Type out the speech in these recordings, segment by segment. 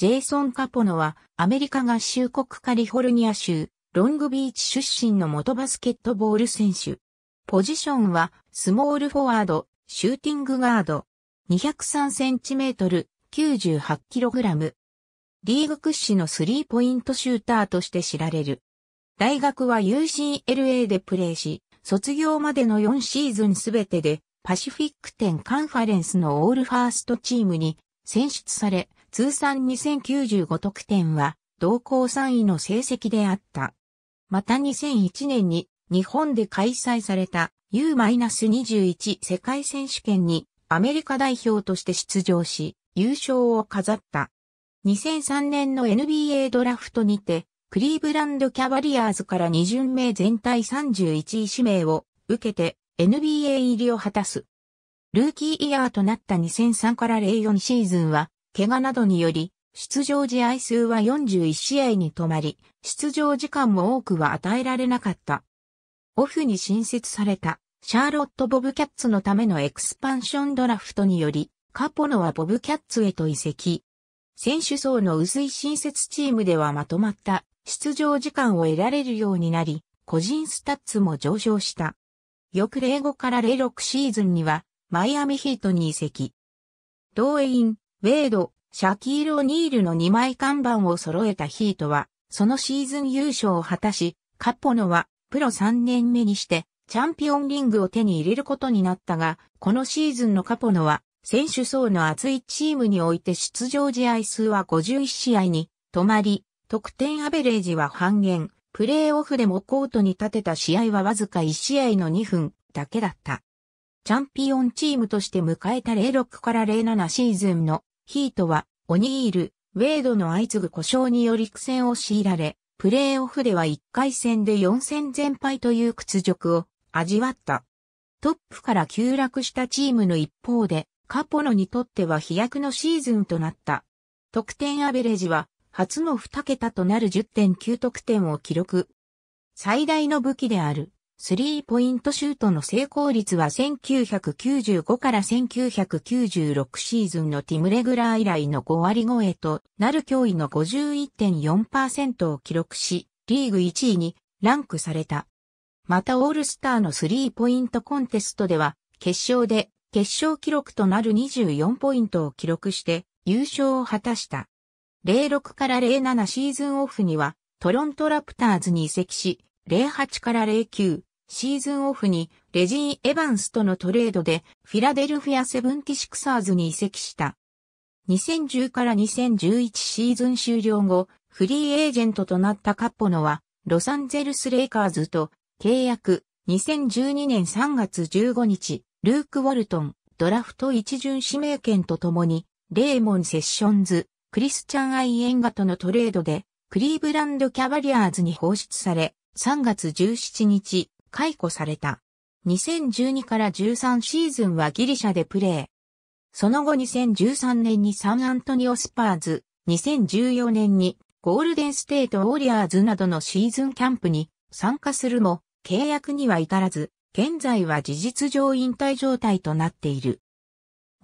ジェイソン・カポノは、アメリカ合衆国カリフォルニア州、ロングビーチ出身の元バスケットボール選手。ポジションは、スモールフォワード、シューティングガード。2 0 3センチメートル、98kg。リーグ屈指のスリーポイントシューターとして知られる。大学は UCLA でプレーし、卒業までの4シーズンすべてで、パシフィック10カンファレンスのオールファーストチームに選出され、通算2095得点は同校3位の成績であった。また2001年に日本で開催された U-21 世界選手権にアメリカ代表として出場し、優勝を飾った。2003年の NBA ドラフトにて、クリーブランドキャバリアーズから2巡目全体31位指名を受けて NBA 入りを果たす。ルーキーイヤーとなった2003から04シーズンは怪我などにより、出場試合数は41試合に止まり、出場時間も多くは与えられなかった。オフに新設された、シャーロット・ボブキャッツのためのエクスパンションドラフトにより、カポノはボブキャッツへと移籍。選手層の薄い新設チームではまとまった出場時間を得られるようになり、個人スタッツも上昇した。翌05から06シーズンには、マイアミヒートに移籍。動員、ウェイド、シャキール・オニールの2枚看板を揃えたヒートは、そのシーズン優勝を果たし、カポノはプロ3年目にして、チャンピオンリングを手に入れることになったが、このシーズンのカポノは、選手層の厚いチームにおいて出場試合数は51試合に止まり、得点アベレージは半減、プレーオフでもコートに立てた試合はわずか1試合の2分だけだった。チャンピオンチームとして迎えた06から07シーズンのヒートは、オニール、ウェイドの相次ぐ故障により苦戦を強いられ、プレーオフでは1回戦で4戦全敗という屈辱を味わった。トップから急落したチームの一方で、カポノにとっては飛躍のシーズンとなった。得点アベレージは、初の2桁となる10.9得点を記録。最大の武器であるスリーポイントシュートの成功率は1995から1996シーズンのティムレグラー以来の5割超えとなる脅威の51.4%を記録し、リーグ1位にランクされた。またオールスターのスリーポイントコンテストでは、決勝で決勝記録となる24ポイントを記録して優勝を果たした。06から07シーズンオフにはトロントラプターズに移籍し、08から09、シーズンオフにレジー・エヴァンスとのトレードでフィラデルフィア・セブンティシクサーズに移籍した。2010から2011シーズン終了後、フリーエージェントとなったカッポノは、ロサンゼルス・レイカーズと契約2012年3月15日、ルーク・ウォルトン、ドラフト一巡指名権とともに、レーモン・セッションズ、クリスチャン・アイ・エンガとのトレードで、クリーブランド・キャバリアーズに放出され、3月17日、解雇された。2012から13シーズンはギリシャでプレー。その後2013年にサンアントニオスパーズ、2014年にゴールデンステートウォリアーズなどのシーズンキャンプに参加するも契約には至らず、現在は事実上引退状態となっている。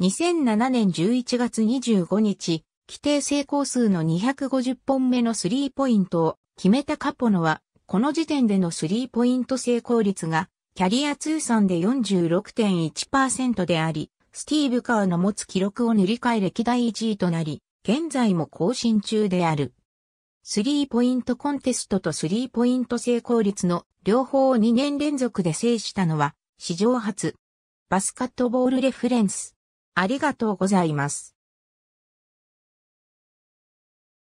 2007年11月25日、規定成功数の250本目のスリーポイントを決めたカポノはこの時点でのスリーポイント成功率が、キャリア通算で46.1%であり、スティーブ・カーの持つ記録を塗り替え歴代1位となり、現在も更新中である。スリーポイントコンテストとスリーポイント成功率の両方を2年連続で制したのは史上初。バスカットボールレフレンス。ありがとうございます。